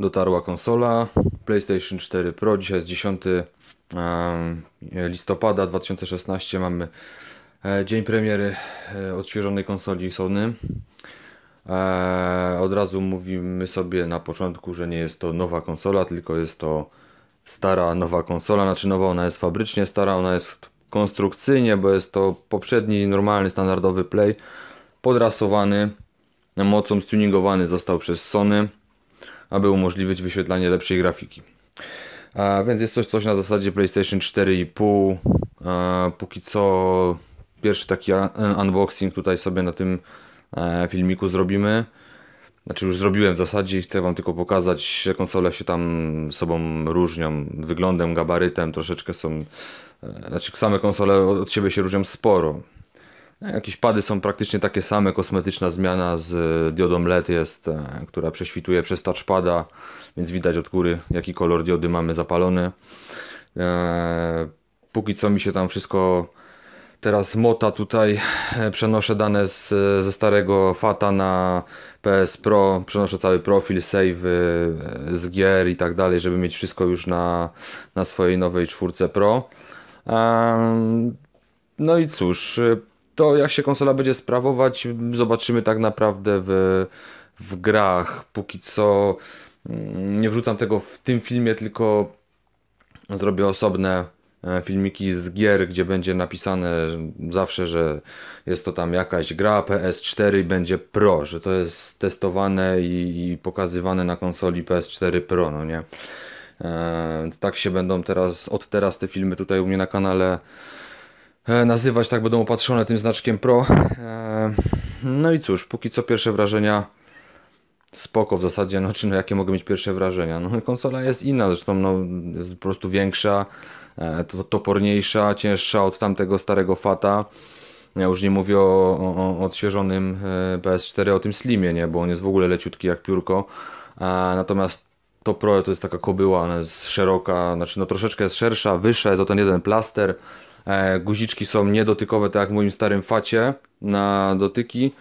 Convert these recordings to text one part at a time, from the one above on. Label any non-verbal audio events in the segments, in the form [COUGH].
dotarła konsola PlayStation 4 Pro. Dzisiaj jest 10 listopada 2016. Mamy e, dzień premiery e, odświeżonej konsoli Sony. E, od razu mówimy sobie na początku, że nie jest to nowa konsola, tylko jest to stara, nowa konsola. Znaczy nowa, ona jest fabrycznie stara, ona jest konstrukcyjnie, bo jest to poprzedni, normalny, standardowy Play podrasowany, mocą stuningowany został przez Sony aby umożliwić wyświetlanie lepszej grafiki. A więc jest to coś na zasadzie PlayStation 4,5. póki co pierwszy taki unboxing tutaj sobie na tym e, filmiku zrobimy. Znaczy już zrobiłem w zasadzie i chcę Wam tylko pokazać, że konsole się tam sobą różnią wyglądem, gabarytem, troszeczkę są... E, znaczy same konsole od siebie się różnią sporo. No, jakieś pady są praktycznie takie same, kosmetyczna zmiana z e, diodą LED jest, e, która prześwituje przez touchpada, więc widać od góry jaki kolor diody mamy zapalony. E, póki co mi się tam wszystko teraz mota tutaj, przenoszę dane z, ze starego FATA na PS Pro, przenoszę cały profil, save z gier i tak dalej, żeby mieć wszystko już na, na swojej nowej czwórce Pro. No i cóż, to jak się konsola będzie sprawować, zobaczymy tak naprawdę w, w grach. Póki co mm, nie wrzucam tego w tym filmie, tylko zrobię osobne e, filmiki z gier, gdzie będzie napisane zawsze, że jest to tam jakaś gra PS4 i będzie Pro, że to jest testowane i, i pokazywane na konsoli PS4 Pro, no nie? E, więc tak się będą teraz, od teraz te filmy tutaj u mnie na kanale E, nazywać, tak będą opatrzone tym znaczkiem Pro. E, no i cóż, póki co pierwsze wrażenia spoko w zasadzie, no czy no, jakie mogę mieć pierwsze wrażenia? No konsola jest inna, zresztą no, jest po prostu większa, e, to, toporniejsza, cięższa od tamtego starego Fata. Ja już nie mówię o, o, o odświeżonym PS4, o tym Slimie, nie, bo on jest w ogóle leciutki jak piórko. Natomiast to Pro to jest taka kobyła, ona jest szeroka, znaczy no troszeczkę jest szersza, wyższa, jest o ten jeden plaster. E, guziczki są niedotykowe, tak jak w moim starym facie na dotyki,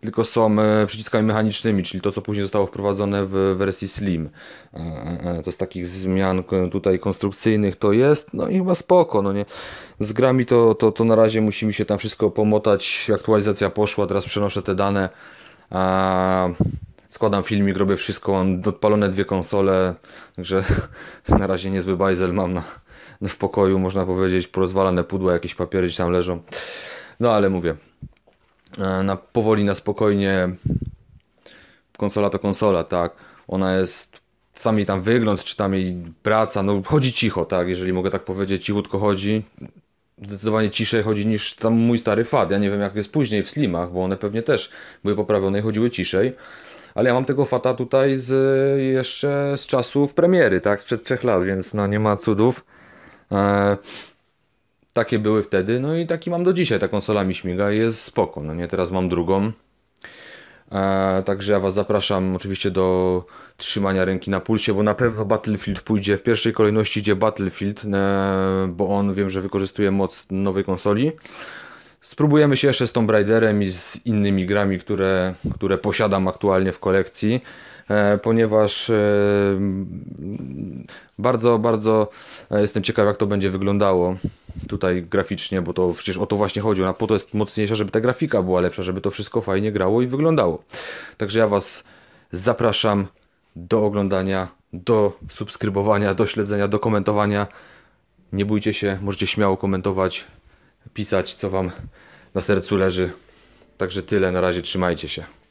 tylko są e, przyciskami mechanicznymi, czyli to co później zostało wprowadzone w wersji Slim. E, to z takich zmian tutaj konstrukcyjnych to jest, no i chyba spoko, no nie. Z grami to, to, to na razie musi mi się tam wszystko pomotać, aktualizacja poszła, teraz przenoszę te dane. A składam filmik, robię wszystko, mam odpalone dwie konsole, także [LAUGHS] na razie niezły bajzel mam na, w pokoju, można powiedzieć, porozwalane pudła, jakieś papiery gdzieś tam leżą. No ale mówię, e, na, powoli, na spokojnie, konsola to konsola, tak. Ona jest sami tam wygląd, czy tam jej praca, no chodzi cicho, tak, jeżeli mogę tak powiedzieć, cichutko chodzi. Zdecydowanie ciszej chodzi niż tam mój stary fad. Ja nie wiem, jak jest później w slimach, bo one pewnie też były poprawione i chodziły ciszej. Ale ja mam tego fata tutaj z, jeszcze z czasów premiery, tak, sprzed trzech lat, więc no nie ma cudów. E, takie były wtedy, no i taki mam do dzisiaj, ta konsola mi śmiga i jest spoko, no nie, teraz mam drugą. E, także ja Was zapraszam oczywiście do trzymania ręki na pulsie, bo na pewno Battlefield pójdzie w pierwszej kolejności, gdzie Battlefield, e, bo on wiem, że wykorzystuje moc nowej konsoli. Spróbujemy się jeszcze z Tomb Raiderem i z innymi grami, które, które posiadam aktualnie w kolekcji, e, ponieważ e, bardzo, bardzo e, jestem ciekaw, jak to będzie wyglądało tutaj graficznie, bo to przecież o to właśnie chodzi. Ona po to jest mocniejsza, żeby ta grafika była lepsza, żeby to wszystko fajnie grało i wyglądało. Także ja Was zapraszam do oglądania, do subskrybowania, do śledzenia, do komentowania. Nie bójcie się, możecie śmiało komentować pisać, co Wam na sercu leży. Także tyle, na razie trzymajcie się.